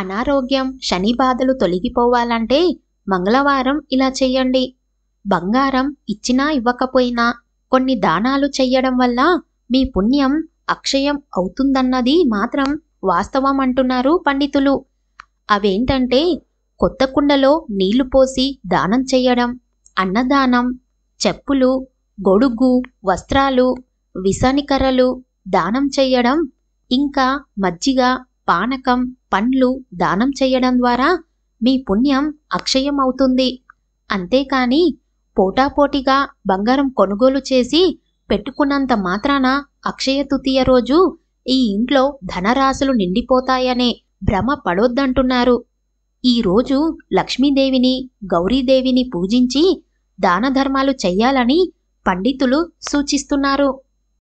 అనారోగ్యం శని బాధలు తొలగిపోవాలంటే మంగళవారం ఇలా చేయండి బంగారం ఇచ్చినా ఇవ్వకపోయినా కొన్ని దానాలు చెయ్యడం వల్ల మీ పుణ్యం అక్షయం అవుతుందన్నది మాత్రం వాస్తవం అంటున్నారు పండితులు అవేంటంటే కొత్త కుండలో నీళ్లు పోసి దానం చేయడం అన్నదానం చెప్పులు గొడుగు వస్త్రాలు విసనికరలు దానం చేయడం ఇంకా మజ్జిగ పానకం పండ్లు దానం చేయడం ద్వారా మీ పుణ్యం అక్షయమవుతుంది అంతేకాని పోటాపోటీగా బంగారం కొనుగోలు చేసి పెట్టుకున్నంత మాత్రాన అక్షయ తృతీయ రోజు ఈ ఇంట్లో ధనరాశులు నిండిపోతాయనే భ్రమ పడొద్దంటున్నారు ఈరోజు లక్ష్మీదేవిని గౌరీదేవిని పూజించి దానధర్మాలు చెయ్యాలని పండితులు సూచిస్తున్నారు